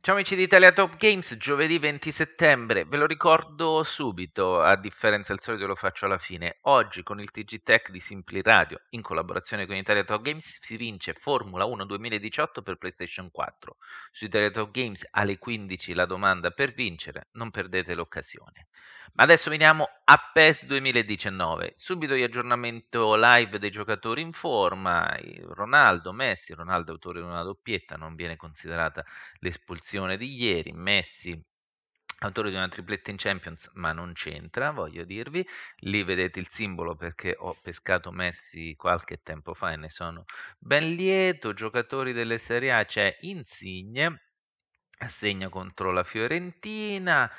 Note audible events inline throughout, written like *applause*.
Ciao amici di Italia Top Games, giovedì 20 settembre, ve lo ricordo subito, a differenza del solito lo faccio alla fine. Oggi con il TG Tech di Simpli Radio, in collaborazione con Italia Top Games, si vince Formula 1 2018 per PlayStation 4. Su Italia Top Games alle 15 la domanda per vincere, non perdete l'occasione. Ma adesso veniamo a PES 2019, subito gli aggiornamento live dei giocatori in forma, Ronaldo, Messi, Ronaldo autore di una doppietta, non viene considerata l'espulsione posizione di ieri, Messi autore di una tripletta in Champions, ma non c'entra, voglio dirvi. Lì vedete il simbolo perché ho pescato Messi qualche tempo fa e ne sono ben lieto. Giocatori delle Serie A c'è cioè Insigne, assegna contro la Fiorentina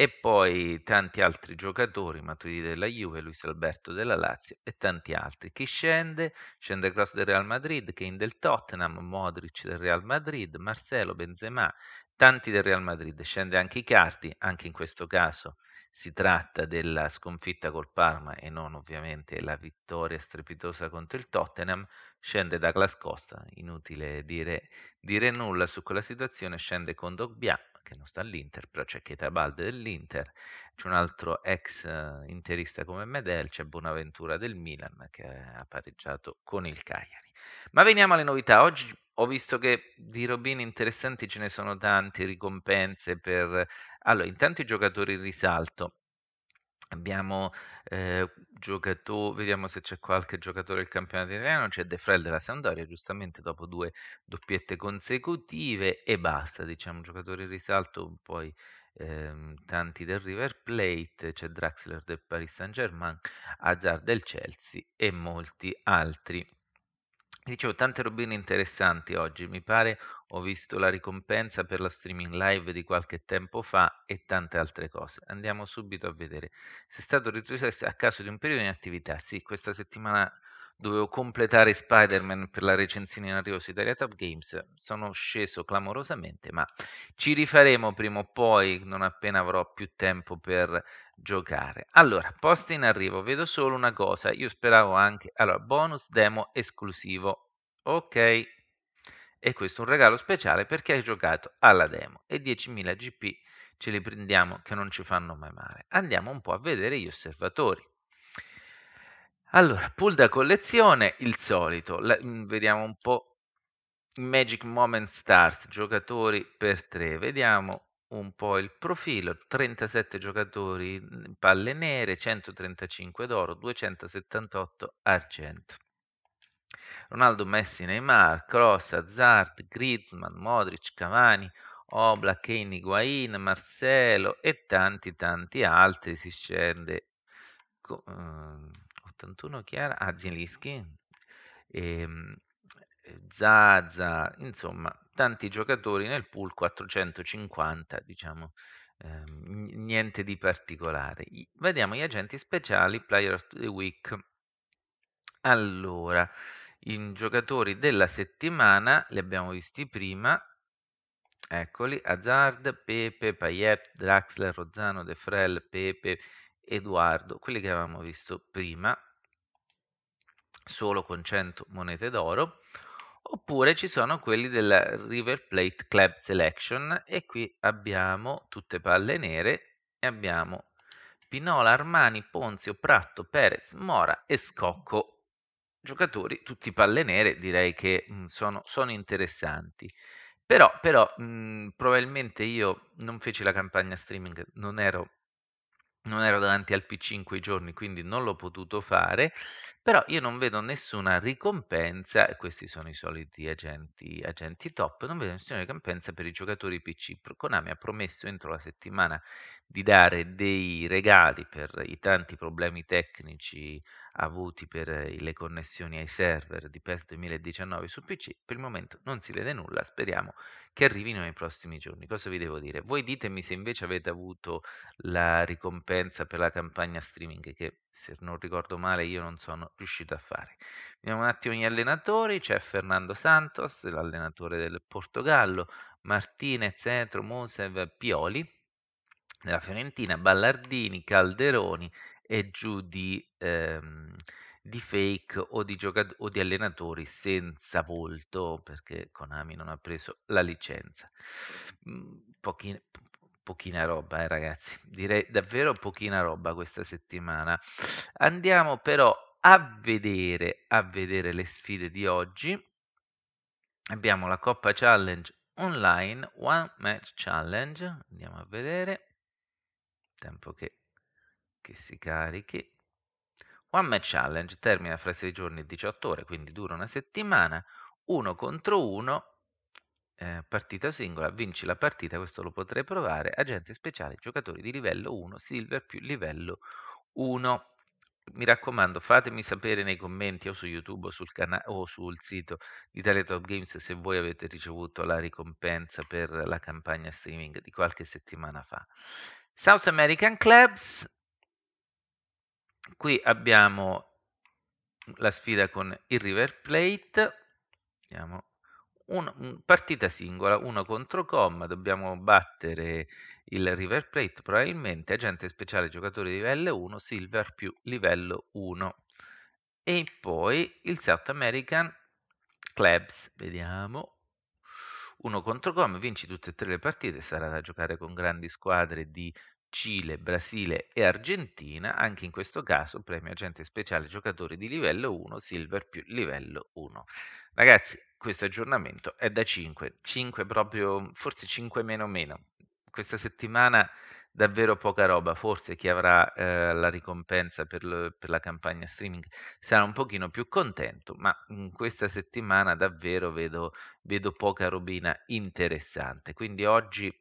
e poi tanti altri giocatori, Matuidi della Juve, Luis Alberto della Lazio e tanti altri. Chi scende? Scende Cross del Real Madrid, Kane del Tottenham, Modric del Real Madrid, Marcelo, Benzema, tanti del Real Madrid. Scende anche Icardi, anche in questo caso si tratta della sconfitta col Parma e non ovviamente la vittoria strepitosa contro il Tottenham, scende Douglas Costa, inutile dire, dire nulla su quella situazione, scende con Dogbia, che non sta all'Inter, però c'è Cheta Balde dell'Inter, c'è un altro ex eh, interista come Medel, c'è Bonaventura del Milan che ha pareggiato con il Cagliari. Ma veniamo alle novità. Oggi ho visto che di robini interessanti ce ne sono tanti, ricompense per... Allora, intanto i giocatori in risalto. Abbiamo eh, giocato, vediamo se c'è qualche giocatore del campionato italiano, c'è De Frel della Sampdoria, giustamente dopo due doppiette consecutive e basta, diciamo giocatore in risalto, poi eh, tanti del River Plate, c'è Draxler del Paris Saint Germain, Hazard del Chelsea e molti altri. Dicevo, tante robine interessanti oggi, mi pare ho visto la ricompensa per la streaming live di qualche tempo fa e tante altre cose. Andiamo subito a vedere. Se è stato retrocesso a caso di un periodo di attività sì, questa settimana dovevo completare Spider-Man per la recensione in arrivo su Italia Top Games, sono sceso clamorosamente, ma ci rifaremo prima o poi, non appena avrò più tempo per giocare. Allora, post in arrivo, vedo solo una cosa, io speravo anche, allora, bonus demo esclusivo, ok, e questo è un regalo speciale perché hai giocato alla demo e 10.000 GP ce li prendiamo che non ci fanno mai male. Andiamo un po' a vedere gli osservatori. Allora, pool da collezione, il solito. La- mm, vediamo un po'. Magic Moment Stars, giocatori per tre. Vediamo un po' il profilo. 37 giocatori palle nere, 135 d'oro, 278 argento. Ronaldo, Messi, Neymar, Cross, Hazard, Griezmann, Modric, Cavani, Oblak, Kane, Higuain, Marcelo e tanti tanti altri. Si scende co- uhm 81 Chiara, ah, Zilinski, ehm, eh, Zaza, insomma, tanti giocatori nel pool, 450, diciamo, ehm, niente di particolare. I, vediamo gli agenti speciali, Player of the Week. Allora, i giocatori della settimana li abbiamo visti prima, eccoli, Hazard, Pepe, Payet, Draxler, Rozzano, De Frel, Pepe, Edoardo quelli che avevamo visto prima, solo con 100 monete d'oro, oppure ci sono quelli della River Plate Club Selection e qui abbiamo tutte palle nere e abbiamo Pinola, Armani, Ponzio, Pratto, Perez, Mora e Scocco. Giocatori tutti palle nere, direi che mh, mm, sono, sono, interessanti. Però, però mh, mm, probabilmente io non feci la campagna streaming, non ero non ero davanti al PC in quei giorni, quindi non l'ho potuto fare, però io non vedo nessuna ricompensa, questi sono i soliti agenti, agenti top, non vedo nessuna ricompensa per i giocatori PC. Pro- Konami ha promesso entro la settimana di dare dei regali per i tanti problemi tecnici avuti per eh, le connessioni ai server di PES 2019 su PC, per il momento non si vede nulla, speriamo che arrivino nei prossimi giorni. Cosa vi devo dire? Voi ditemi se invece avete avuto la ricompensa per la campagna streaming che se non ricordo male io non sono riuscito a fare. Vediamo un attimo gli allenatori, c'è Fernando Santos, l'allenatore del Portogallo, Martinez, Entro, Mosev, Pioli, della Fiorentina, Ballardini, Calderoni e giù di, ehm, di fake o di, giocat- o di allenatori senza volto perché Konami non ha preso la licenza. Mm, Pochine, pochina roba, eh, ragazzi. *laughs* Direi davvero pochina roba questa settimana. Andiamo però a vedere, a vedere le sfide di oggi. Abbiamo la Coppa Challenge Online One Match Challenge. Andiamo a vedere. Tempo che, che si carichi. One Man Challenge termina fra 6 giorni e 18 ore, quindi dura una settimana. Uno contro uno, eh, partita singola, vinci la partita, questo lo potrei provare. Agente speciale, giocatori di livello 1, silver più livello 1. Mi raccomando, fatemi sapere nei commenti o su YouTube o sul, cana- o sul sito di Italia Top Games se voi avete ricevuto la ricompensa per la campagna streaming di qualche settimana fa. South American Clubs, qui abbiamo la sfida con il River Plate, abbiamo un, un, partita singola, uno contro com, dobbiamo battere il River Plate probabilmente, agente speciale giocatore di livello 1, Silver più livello 1. E poi il South American Clubs, vediamo, uno contro Come, vinci tutte e tre le partite, sarà da giocare con grandi squadre di Cile, Brasile e Argentina, anche in questo caso premio agente speciale giocatore di livello 1, Silver più livello 1. Ragazzi, questo aggiornamento è da 5, 5 proprio, forse 5 meno meno. Questa settimana davvero poca roba. Forse chi avrà eh, la ricompensa per, lo, per, la campagna streaming sarà un pochino più contento, ma in mm, questa settimana davvero vedo, vedo poca robina interessante. Quindi oggi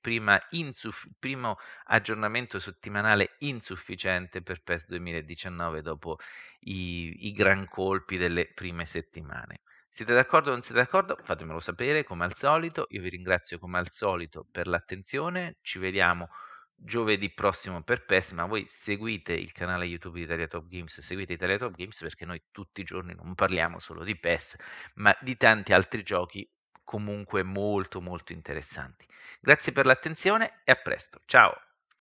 insuff- primo aggiornamento settimanale insufficiente per PES 2019 dopo i, i gran colpi delle prime settimane. Siete d'accordo o non siete d'accordo? Fatemelo sapere come al solito. Io vi ringrazio come al solito per l'attenzione. Ci vediamo giovedì prossimo per PES, ma voi seguite il canale YouTube di Italia Top Games, seguite Italia Top Games perché noi tutti i giorni non parliamo solo di PES, ma di tanti altri giochi comunque molto molto interessanti. Grazie per l'attenzione e a presto, ciao!